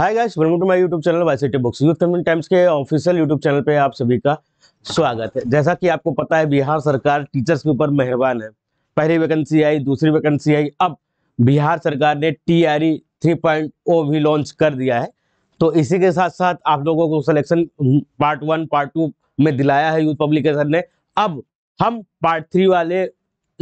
hi guys welcome to my YouTube channel Y city books youth times के official YouTube channel पे आप सभी का स्वागत है जैसा कि आपको पता है बिहार सरकार टीचर्स के ऊपर मेहरबान है पहली वैकेंसी आई दूसरी वैकेंसी आई अब बिहार सरकार ने T R three point O भी लॉन्च कर दिया है तो इसी के साथ साथ आप लोगों को selection part one part two में दिलाया है यूथ पब्लिकेशन ने अब हम पार्ट थ्री वाले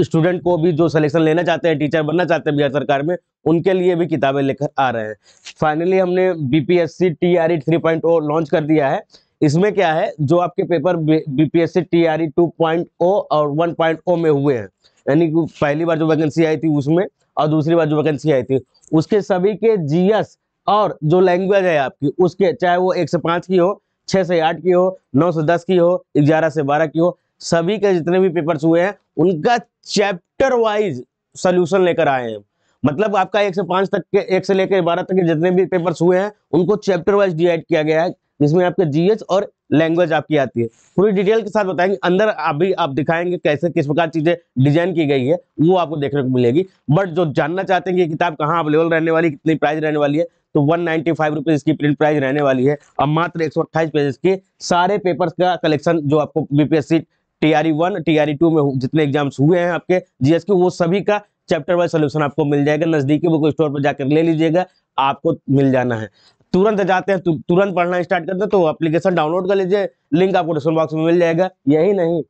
स्टूडेंट को भी जो सिलेक्शन लेना चाहते हैं टीचर बनना चाहते हैं बिहार सरकार में उनके लिए भी किताबें लेकर आ रहे हैं फाइनली हमने बीपीएससी टीआरई 3.0 लॉन्च कर दिया है इसमें क्या है जो आपके पेपर बीपीएससी टीआरई 2.0 और 1.0 में हुए हैं यानी कि पहली बार जो वैकेंसी आई थी उसमें और दूसरी बार जो वैकेंसी आई थी उसके सभी के जीएस और जो लैंग्वेज है आपकी उसके चाहे वो एक से पाँच की हो छः से आठ की हो नौ से दस की हो ग्यारह से बारह की हो सभी के जितने भी पेपर्स हुए हैं उनका चैप्टर वाइज सोल्यूशन लेकर आए हैं मतलब आपका एक से पांच तक के एक से लेकर बारह तक के जितने भी पेपर्स हुए हैं उनको चैप्टर वाइज डिवाइड किया गया है जिसमें आपके जीएस और लैंग्वेज आपकी आती है पूरी डिटेल के साथ बताएंगे अंदर अभी आप दिखाएंगे कैसे किस प्रकार चीजें डिजाइन की गई है वो आपको देखने को मिलेगी बट जो जानना चाहते हैं कि किताब कहाँ अवेलेबल रहने वाली कितनी प्राइस रहने वाली है तो वन नाइनटी फाइव रुपीज इसकी प्रिंट प्राइस रहने वाली है और मात्र एक सौ अट्ठाईस पेजेस के सारे पेपर्स का कलेक्शन जो आपको BPSC TRE one TRE two में जितने एग्जाम्स हुए हैं आपके जीएस के वो सभी का चैप्टर वाइज सोल्यूशन आपको मिल जाएगा नजदीकी बुक स्टोर पर जाकर ले लीजिएगा आपको मिल जाना है तुरंत जाते हैं तु, तुरंत पढ़ना स्टार्ट करते हैं तो अप्लीकेशन डाउनलोड कर लीजिए लिंक आपको डिस्क्रिप्शन बॉक्स में मिल जाएगा यही नहीं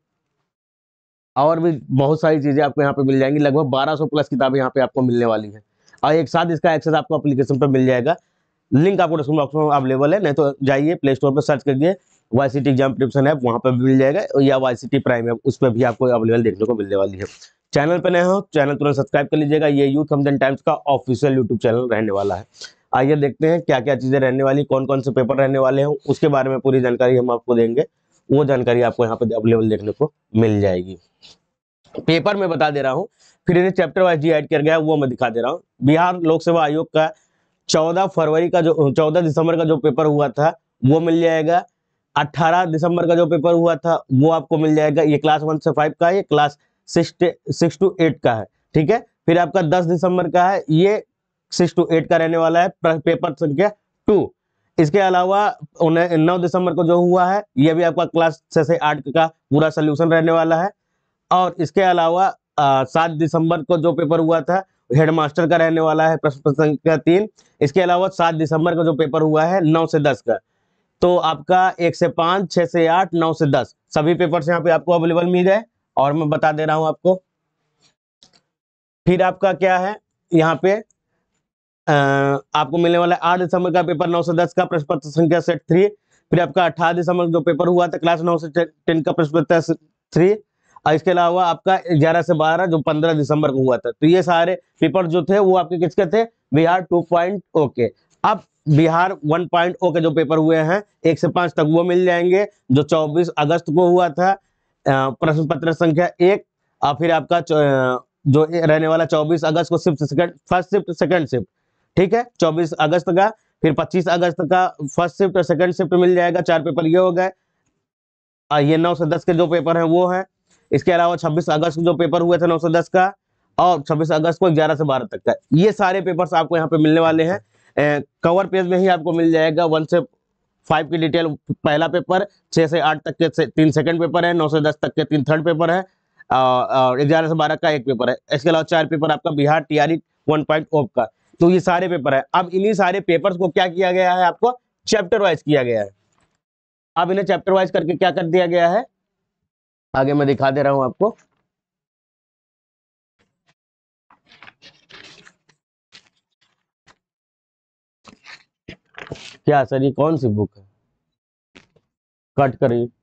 और भी बहुत सारी चीज़ें आपको यहाँ पे मिल जाएंगी लगभग 1200 प्लस किताबें यहाँ पे आपको मिलने वाली हैं और एक साथ इसका एक्सेस आपको एप्लीकेशन पर मिल जाएगा लिंक आपको डिस्क्रिप्शन बॉक्स में अवेलेबल है नहीं तो जाइए प्ले स्टोर पर सर्च करिए Y C T exam preparation app वहाँ पर भी मिल जाएगा या Y C T prime app उस पर भी आपको अवेलेबल देखने को मिलने वाली है चैनल पर नए हो चैनल तुरंत सब्सक्राइब कर लीजिएगा ये यूथ हमदन टाइम्स का ऑफिशियल यूट्यूब चैनल रहने वाला है आइए देखते हैं क्या क्या चीज़ें रहने वाली कौन कौन से पेपर रहने वाले हैं उसके बारे में पूरी जानकारी हम आपको देंगे वो जानकारी आपको यहाँ पर अवेलेबल देखने को मिल जाएगी पेपर में बता दे रहा हूँ फिर इन्हें चैप्टर वाइज जी एड किया गया वो मैं दिखा दे रहा हूँ बिहार लोक सेवा आयोग का चौदह फरवरी का जो चौदह दिसंबर का जो पेपर हुआ था वो मिल जाएगा 18 दिसंबर का जो पेपर हुआ था वो आपको मिल जाएगा ये क्लास वन से फाइव का है ये क्लास सिक्स टू एट का है ठीक है फिर आपका 10 दिसंबर का है ये सिक्स टू एट का रहने वाला है पेपर संख्या टू इसके अलावा उन्हें नौ दिसंबर को जो हुआ है यह भी आपका क्लास छः से आठ का पूरा सोल्यूशन रहने वाला है और इसके अलावा सात दिसंबर को जो पेपर हुआ था हेडमास्टर का रहने वाला है प्रश्न संख्या तीन इसके अलावा सात दिसंबर का जो पेपर हुआ है नौ से दस का तो आपका एक से पांच छह से आठ नौ से दस सभी पेपर यहाँ पे आपको अवेलेबल मिल गए और मैं बता दे रहा हूं आपको फिर आपका क्या है यहाँ पे आ, आपको मिलने वाला है आठ दिसंबर का पेपर नौ से दस का प्रश्न पत्र संख्या सेट थ्री फिर आपका अठारह दिसंबर जो पेपर हुआ था क्लास नौ से टेन का प्रश्न पत्र थ्री और इसके अलावा आपका ग्यारह से बारह जो पंद्रह दिसंबर को हुआ था तो ये सारे पेपर जो थे वो आपके किसके थे V R two point okay अब बिहार वन पॉइंट ओ के जो पेपर हुए हैं एक से पांच तक वो मिल जाएंगे जो 24 अगस्त को हुआ था प्रश्न पत्र संख्या एक और फिर आपका जो रहने वाला 24 अगस्त को shift second first shift second shift ठीक है 24 अगस्त का फिर 25 अगस्त का फर्स्ट शिफ्ट और सेकंड शिफ्ट मिल जाएगा चार पेपर ये हो गए और ये नौ से दस के जो पेपर हैं वो हैं इसके अलावा छब्बीस अगस्त को जो पेपर हुए थे नौ से दस का और 26 अगस्त को 11 से 12 तक का ये सारे पेपर्स आपको यहाँ पे मिलने वाले हैं कवर पेज में ही आपको मिल जाएगा वन से फाइव की डिटेल पहला पेपर छः से आठ तक के से, तीन सेकंड पेपर है नौ से दस तक के तीन थर्ड पेपर है और ग्यारह से बारह का एक पेपर है इसके अलावा चार पेपर आपका Bihar T R one point O का तो ये सारे पेपर है अब इन्हीं सारे पेपर्स को क्या किया गया है आपको चैप्टर वाइज किया गया है अब इन्हें चैप्टर वाइज करके क्या कर दिया गया है आगे मैं दिखा दे रहा हूँ आपको क्या सर ये कौन सी बुक है कट करिए